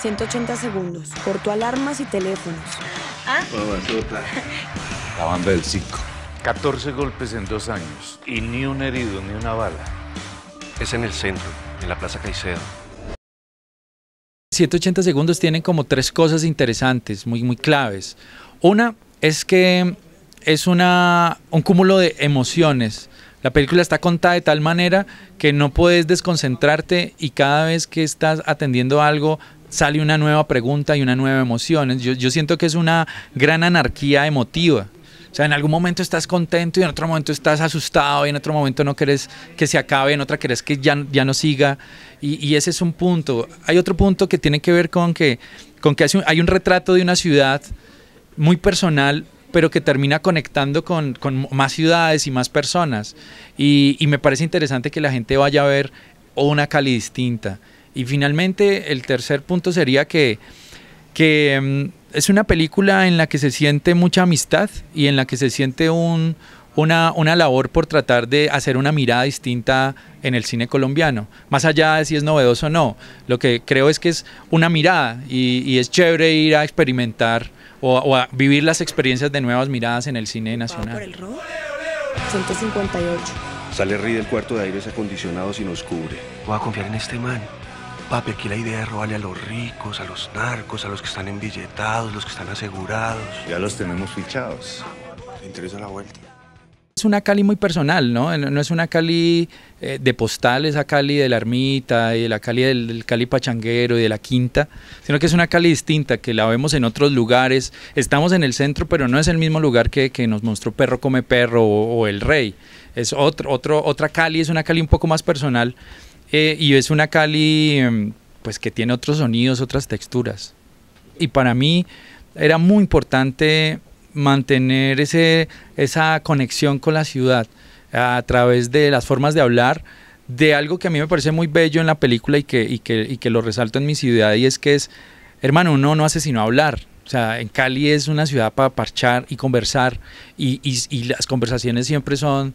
180 segundos. Corto alarmas y teléfonos. ¿Ah? La banda del 5. 14 golpes en dos años y ni un herido ni una bala. Es en el centro, en la Plaza Caicedo. 180 segundos tienen como tres cosas interesantes, muy, muy claves. Una es que es una, un cúmulo de emociones. La película está contada de tal manera que no puedes desconcentrarte y cada vez que estás atendiendo algo sale una nueva pregunta y una nueva emoción. Yo, siento que es una gran anarquía emotiva. O sea, en algún momento estás contento y en otro momento estás asustado y en otro momento no querés que se acabe, en otra querés que ya, no siga. Y, ese es un punto. Hay otro punto que tiene que ver con que, con que hay un retrato de una ciudad muy personal, pero que termina conectando con, más ciudades y más personas. Y, y me parece interesante que la gente vaya a ver una Cali distinta. Y finalmente, el tercer punto sería que, que em, es una película en la que se siente mucha amistad y en la que se siente un, una, una, labor por tratar de hacer una mirada distinta en el cine colombiano, más allá de si es novedoso o no. Lo que creo es que es una mirada y, es chévere ir a experimentar o, a vivir las experiencias de nuevas miradas en el cine nacional. 158. Sale Rí del cuarto de aires acondicionados y nos cubre. Voy a confiar en este man. Papi, aquí la idea es robarle a los ricos, a los narcos, a los que están embilletados, los que están asegurados. Ya los tenemos fichados. Me interesa la vuelta. Es una Cali muy personal, ¿no? Eh, no es una Cali eh, de postales, a Cali de la ermita y de la Cali del, Cali pachanguero y de la quinta, sino que es una Cali distinta, que la vemos en otros lugares. Estamos en el centro, pero no es el mismo lugar que, que nos mostró Perro Come Perro o, El Rey. Es otro, otro, otra Cali, es una Cali un poco más personal eh, y es una Cali em, pues que tiene otros sonidos, otras texturas. Y para mí era muy importante mantener ese, esa conexión con la ciudad a través de las formas de hablar, de algo que a mí me parece muy bello en la película y que, y que, y que lo resalto en mi ciudad, y es que es, hermano, uno no hace sino hablar. O sea, en Cali es una ciudad para parchar y conversar, y, y las conversaciones siempre son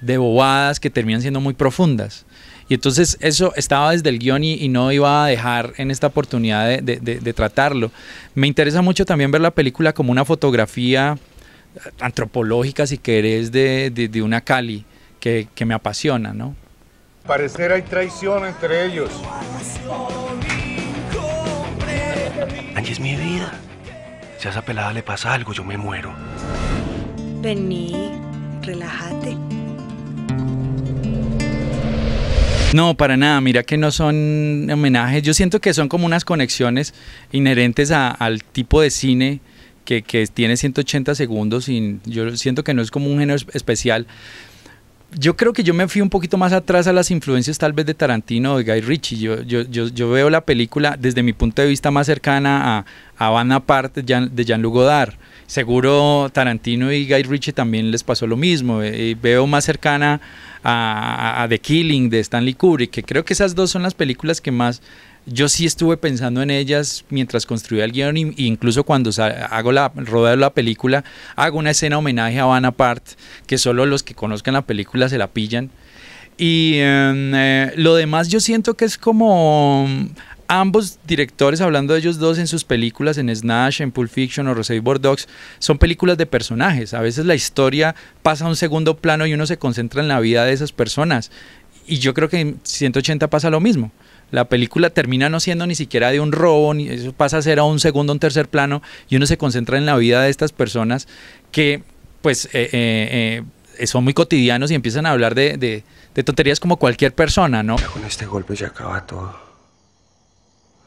de bobadas que terminan siendo muy profundas. Y entonces eso estaba desde el guión y, no iba a dejar en esta oportunidad de, tratarlo. Me interesa mucho también ver la película como una fotografía eh, antropológica, si querés, de, de, una Cali que, me apasiona, ¿no? Parecer hay traición entre ellos. Angie es mi vida. Si a esa pelada le pasa algo, yo me muero. Vení, relájate. No, para nada, mira que no son homenajes, yo siento que son como unas conexiones inherentes al tipo de cine que, tiene 180 segundos y yo siento que no es como un género especial. Yo creo que yo me fui un poquito más atrás a las influencias tal vez de Tarantino o de Guy Ritchie. yo, yo veo la película desde mi punto de vista más cercana a, a Van de, Jean, de Jean-Luc Seguro Tarantino y Guy Ritchie también les pasó lo mismo. Eh, eh, veo más cercana a, The Killing de Stanley Kubrick, que creo que esas dos son las películas que más yo sí estuve pensando en ellas mientras construía el guion y incluso cuando hago la de la película, hago una escena homenaje a Van Apart, que solo los que conozcan la película se la pillan. Y em, eh, lo demás yo siento que es como ambos directores, hablando de ellos dos en sus películas, en Snatch, en Pulp Fiction o Rosé Dogs son películas de personajes. A veces la historia pasa a un segundo plano y uno se concentra en la vida de esas personas. Y yo creo que en 180 pasa lo mismo. La película termina no siendo ni siquiera de un robo, ni eso pasa a ser a un segundo, un tercer plano, y uno se concentra en la vida de estas personas que, pues, eh, eh, eh, son muy cotidianos y empiezan a hablar de, de, tonterías como cualquier persona, ¿no? Con este golpe se acaba todo.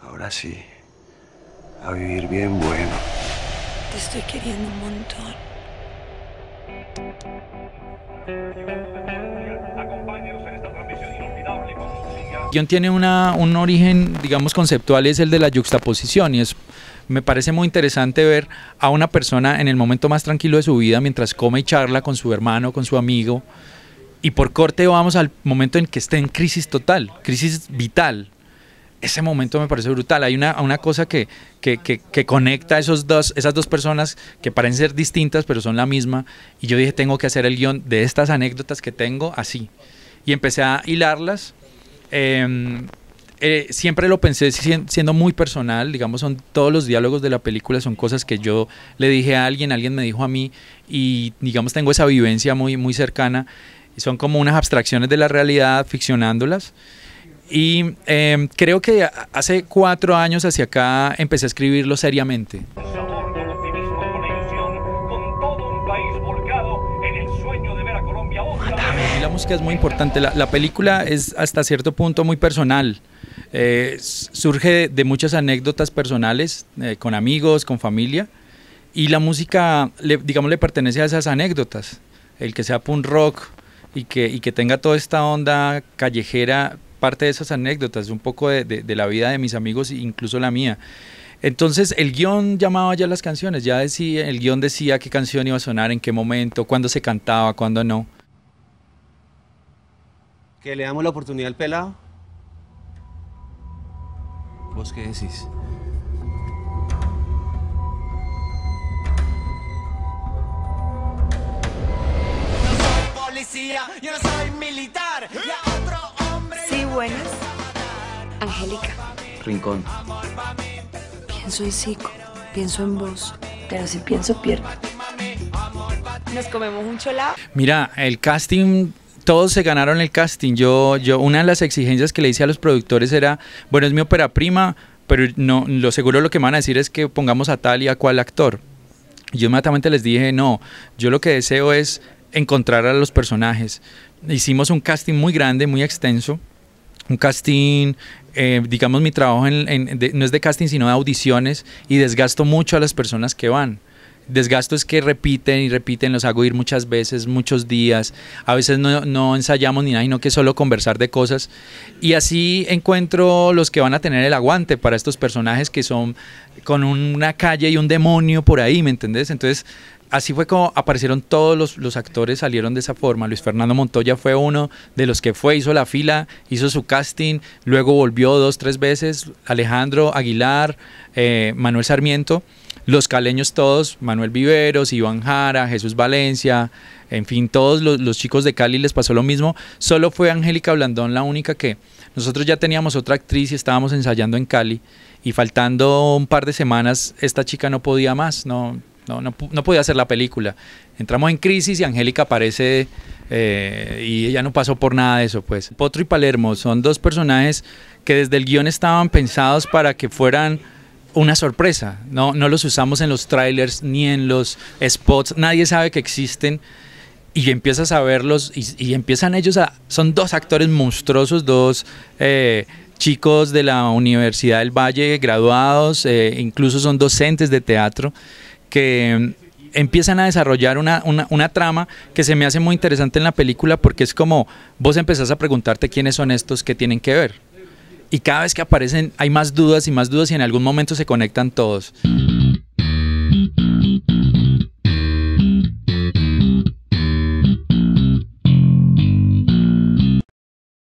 Ahora sí. A vivir bien bueno. Te estoy queriendo un montón. guión tiene una, un origen, digamos, conceptual, es el de la yuxtaposición y es, me parece muy interesante ver a una persona en el momento más tranquilo de su vida mientras come y charla con su hermano, con su amigo y por corte vamos al momento en que esté en crisis total, crisis vital, ese momento me parece brutal. Hay una, una cosa que, que, que, conecta esos dos, esas dos personas que parecen ser distintas, pero son la misma. Y yo dije, tengo que hacer el guión de estas anécdotas que tengo así. Y empecé a hilarlas. Em, eh, siempre lo pensé siendo muy personal, digamos, son todos los diálogos de la película son cosas que yo le dije a alguien, alguien me dijo a mí y digamos tengo esa vivencia muy muy cercana, son como unas abstracciones de la realidad ficcionándolas. Y em, creo que hace cuatro años hacia acá empecé a escribirlo seriamente. La música es muy importante. La, película es hasta cierto punto muy personal. Eh, surge de, muchas anécdotas personales eh, con amigos, con familia. Y la música, le, digamos, le pertenece a esas anécdotas. El que sea punk rock y que, y que tenga toda esta onda callejera parte de esas anécdotas, un poco de, la vida de mis amigos, incluso la mía. Entonces el guión llamaba ya las canciones, ya decía, el guión decía qué canción iba a sonar, en qué momento, cuándo se cantaba, cuándo no. Que le damos la oportunidad al pelado. ¿Vos qué decís? policía, soy militar. Buenas Angélica. Rincón. Pienso en Zico, pienso en vos, pero si pienso, pierdo. Nos comemos un cholao. Mira, el casting todos se ganaron el casting. Yo, yo, una de las exigencias que le hice a los productores era, bueno, es mi ópera prima, pero no, lo seguro lo que van a decir es que pongamos a tal y a cual actor. Yo inmediatamente les dije, no, yo lo que deseo es encontrar a los personajes. Hicimos un casting muy grande, muy extenso un casting, eh, digamos mi trabajo no es de casting sino de audiciones y desgasto mucho a las personas que van. Desgasto es que repiten y repiten, los hago ir muchas veces, muchos días, a veces no, no ensayamos ni nada, sino que solo conversar de cosas. Y así encuentro los que van a tener el aguante para estos personajes que son con una calle y un demonio por ahí, ¿me entendés? Entonces así fue como aparecieron todos los, actores, salieron de esa forma. Luis Fernando Montoya fue uno de los que fue, hizo la fila, hizo su casting, luego volvió dos, tres veces. Alejandro Aguilar, eh, Manuel Sarmiento, los caleños todos, Manuel Viveros, Iván Jara, Jesús Valencia, en fin, todos los, chicos de Cali les pasó lo mismo. Solo fue Angélica Blandón la única que nosotros ya teníamos otra actriz y estábamos ensayando en Cali y faltando un par de semanas esta chica no podía más, no no, no, podía hacer la película. Entramos en crisis y Angélica aparece eh, y ella no pasó por nada de eso, pues. Potro y Palermo son dos personajes que desde el guión estaban pensados para que fueran una sorpresa. No, no los usamos en los trailers ni en los spots. Nadie sabe que existen y empiezas a verlos y, empiezan ellos a... Son dos actores monstruosos, dos eh, chicos de la Universidad del Valle graduados, eh, incluso son docentes de teatro que em, empiezan a desarrollar una, trama que se me hace muy interesante en la película porque es como vos empezás a preguntarte quiénes son estos que tienen que ver. Y cada vez que aparecen hay más dudas y más dudas y en algún momento se conectan todos.